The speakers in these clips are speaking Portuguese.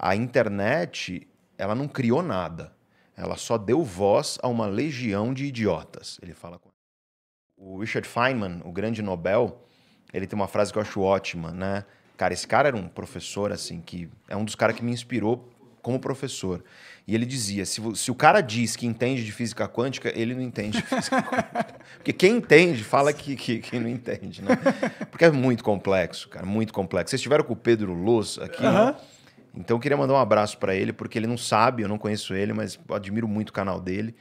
A internet, ela não criou nada. Ela só deu voz a uma legião de idiotas. Ele fala com o Richard Feynman, o grande Nobel, ele tem uma frase que eu acho ótima, né? Cara, esse cara era um professor, assim, que é um dos caras que me inspirou como professor. E ele dizia: se, se, o cara diz que entende de física quântica, ele não entende de física quântica. Porque quem entende fala que, que, que, não entende, né? Porque é muito complexo, cara, muito complexo. Vocês estiveram com o Pedro Luz aqui, uh -huh. Então eu queria mandar um abraço para ele, porque ele não sabe, eu não conheço ele, mas admiro muito o canal dele.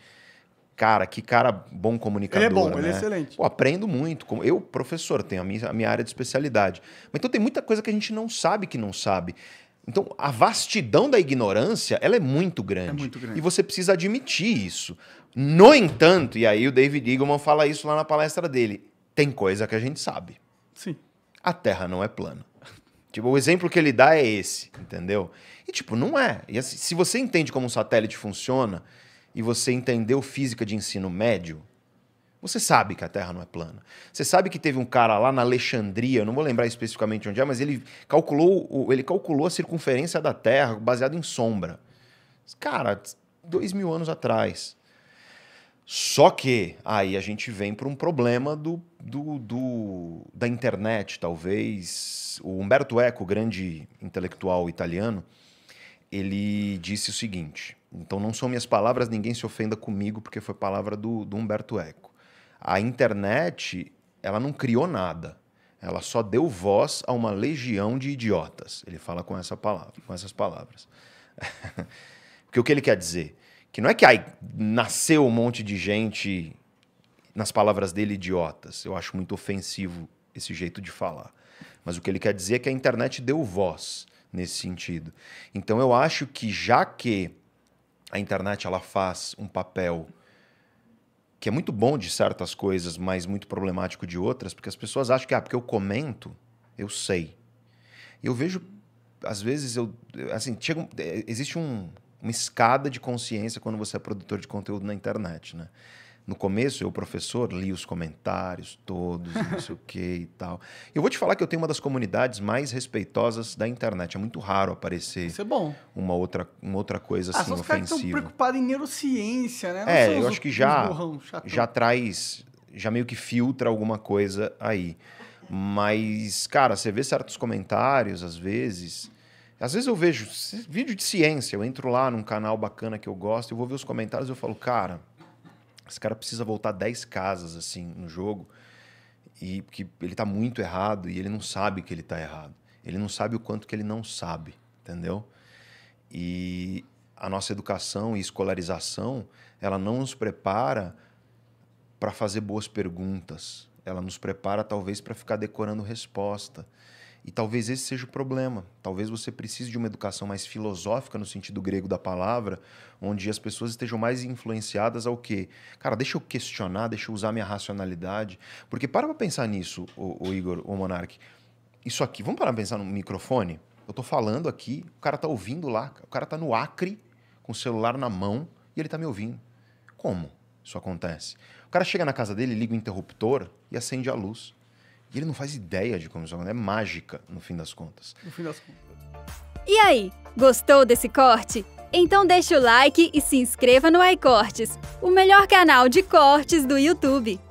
Cara, que cara bom comunicador. Ele é bom, né? ele é excelente. Pô, aprendo muito. Eu, professor, tenho a minha, a minha área de especialidade. Mas então tem muita coisa que a gente não sabe que não sabe. Então, a vastidão da ignorância, ela é muito grande. É muito grande. E você precisa admitir isso. No entanto, e aí o David Eagleman fala isso lá na palestra dele, tem coisa que a gente sabe. Sim. A Terra não é plana. Tipo, o exemplo que ele dá é esse, entendeu? E, tipo, não é. E, assim, se você entende como um satélite funciona e você entendeu física de ensino médio, você sabe que a Terra não é plana. Você sabe que teve um cara lá na Alexandria, não vou lembrar especificamente onde é, mas ele calculou, ele calculou a circunferência da Terra baseado em sombra. Cara, dois mil anos atrás. Só que aí a gente vem para um problema do do, do, da internet, talvez. O Humberto Eco, grande intelectual italiano, ele disse o seguinte: então não são minhas palavras, ninguém se ofenda comigo, porque foi palavra do, do Humberto Eco. A internet, ela não criou nada. Ela só deu voz a uma legião de idiotas. Ele fala com essa palavra, com essas palavras. porque o que ele quer dizer? Que não é que nasceu um monte de gente nas palavras dele, idiotas. Eu acho muito ofensivo esse jeito de falar. Mas o que ele quer dizer é que a internet deu voz nesse sentido. Então eu acho que já que a internet ela faz um papel que é muito bom de certas coisas, mas muito problemático de outras, porque as pessoas acham que ah, porque eu comento, eu sei. Eu vejo às vezes eu assim, chega, é, existe um, uma escada de consciência quando você é produtor de conteúdo na internet, né? No começo, eu, professor, li os comentários todos, não sei o que e tal. Eu vou te falar que eu tenho uma das comunidades mais respeitosas da internet. É muito raro aparecer Isso é bom. Uma, outra, uma outra coisa ah, assim, ofensiva. Caras estão em neurociência, né? Não é, eu acho que já, burrão, já traz, já meio que filtra alguma coisa aí. Mas, cara, você vê certos comentários, às vezes. Às vezes eu vejo vídeo de ciência, eu entro lá num canal bacana que eu gosto, eu vou ver os comentários e eu falo, cara esse cara precisa voltar 10 casas, assim, no jogo. E que ele tá muito errado e ele não sabe que ele tá errado. Ele não sabe o quanto que ele não sabe, entendeu? E a nossa educação e escolarização, ela não nos prepara para fazer boas perguntas. Ela nos prepara talvez para ficar decorando resposta. E talvez esse seja o problema. Talvez você precise de uma educação mais filosófica no sentido grego da palavra, onde as pessoas estejam mais influenciadas ao quê? Cara, deixa eu questionar, deixa eu usar minha racionalidade. Porque para pra pensar nisso, o, Igor, o Monark. Isso aqui, vamos parar pra pensar no microfone? Eu tô falando aqui, o cara tá ouvindo lá, o cara tá no Acre, com o celular na mão, e ele tá me ouvindo. Como isso acontece? O cara chega na casa dele, liga o interruptor e acende a luz. E ele não faz ideia de como isso né? é mágica, no fim das contas. No fim das contas. E aí, gostou desse corte? Então deixa o like e se inscreva no iCortes, o melhor canal de cortes do YouTube.